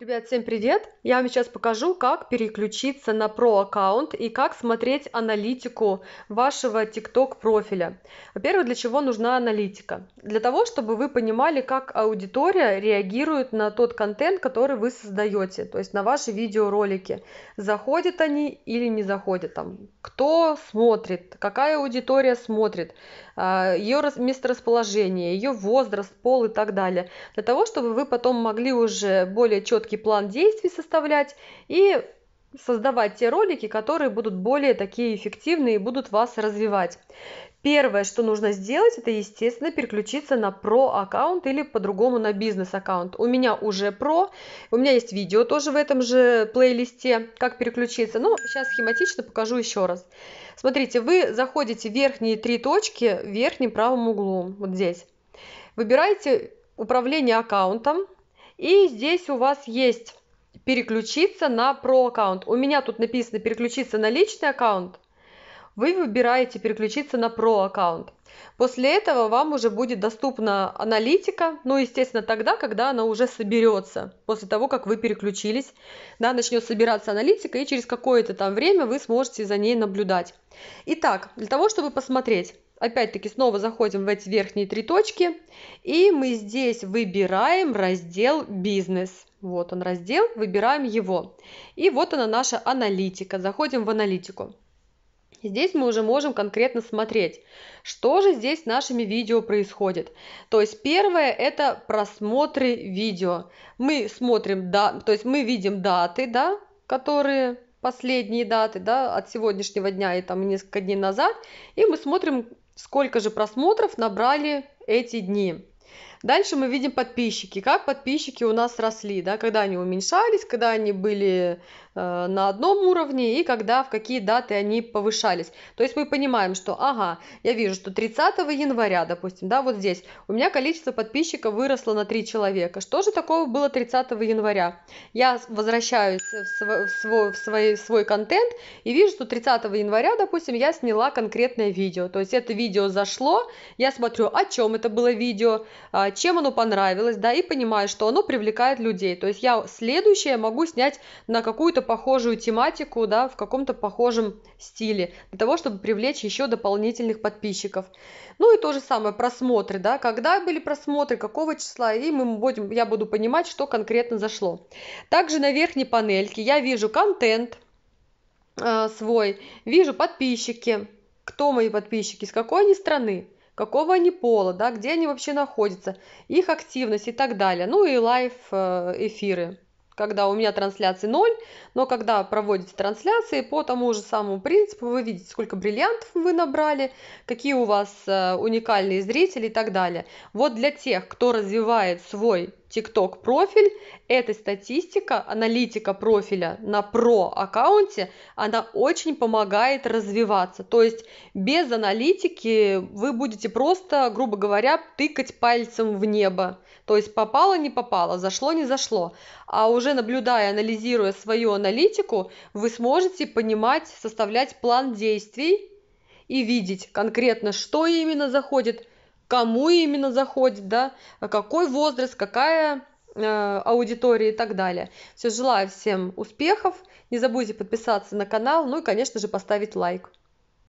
Ребят, всем привет! Я вам сейчас покажу, как переключиться на про аккаунт и как смотреть аналитику вашего TikTok профиля. Во-первых, для чего нужна аналитика? Для того, чтобы вы понимали, как аудитория реагирует на тот контент, который вы создаете, то есть на ваши видеоролики. Заходят они или не заходят там? Кто смотрит? Какая аудитория смотрит? А, ее месторасположение, ее возраст, пол и так далее. Для того, чтобы вы потом могли уже более четко четкий план действий составлять и создавать те ролики, которые будут более такие эффективные и будут вас развивать. Первое, что нужно сделать, это, естественно, переключиться на про аккаунт или по-другому на бизнес аккаунт. У меня уже про, у меня есть видео тоже в этом же плейлисте, как переключиться. Но сейчас схематично покажу еще раз. Смотрите, вы заходите в верхние три точки в верхнем правом углу, вот здесь. Выбираете управление аккаунтом, и здесь у вас есть переключиться на про аккаунт. У меня тут написано переключиться на личный аккаунт. Вы выбираете переключиться на про аккаунт. После этого вам уже будет доступна аналитика, ну, естественно, тогда, когда она уже соберется, после того, как вы переключились, да, начнет собираться аналитика, и через какое-то там время вы сможете за ней наблюдать. Итак, для того, чтобы посмотреть, опять-таки снова заходим в эти верхние три точки, и мы здесь выбираем раздел «Бизнес». Вот он раздел, выбираем его. И вот она наша аналитика. Заходим в аналитику. Здесь мы уже можем конкретно смотреть, что же здесь с нашими видео происходит. То есть первое это просмотры видео. Мы смотрим, да, то есть мы видим даты, да, которые последние даты, да, от сегодняшнего дня и там несколько дней назад, и мы смотрим, сколько же просмотров набрали эти дни. Дальше мы видим подписчики, как подписчики у нас росли, да, когда они уменьшались, когда они были Э, на одном уровне и когда, в какие даты они повышались. То есть мы понимаем, что, ага, я вижу, что 30 января, допустим, да, вот здесь, у меня количество подписчиков выросло на 3 человека. Что же такого было 30 января? Я возвращаюсь в свой, в свой, в свой, в свой контент и вижу, что 30 января, допустим, я сняла конкретное видео. То есть это видео зашло, я смотрю, о чем это было видео, а, чем оно понравилось, да, и понимаю, что оно привлекает людей. То есть я следующее могу снять на какую-то похожую тематику, да, в каком-то похожем стиле, для того, чтобы привлечь еще дополнительных подписчиков. Ну и то же самое, просмотры, да, когда были просмотры, какого числа, и мы будем, я буду понимать, что конкретно зашло. Также на верхней панельке я вижу контент э, свой, вижу подписчики, кто мои подписчики, из какой они страны, какого они пола, да, где они вообще находятся, их активность и так далее. Ну и лайв э, эфиры когда у меня трансляции 0, но когда проводите трансляции по тому же самому принципу, вы видите, сколько бриллиантов вы набрали, какие у вас э, уникальные зрители и так далее. Вот для тех, кто развивает свой TikTok профиль, эта статистика, аналитика профиля на про аккаунте, она очень помогает развиваться. То есть без аналитики вы будете просто, грубо говоря, тыкать пальцем в небо. То есть попало, не попало, зашло, не зашло. А уже наблюдая, анализируя свою аналитику, вы сможете понимать, составлять план действий и видеть конкретно, что именно заходит – кому именно заходит, да, какой возраст, какая э, аудитории и так далее. Все, желаю всем успехов. Не забудьте подписаться на канал, ну и, конечно же, поставить лайк.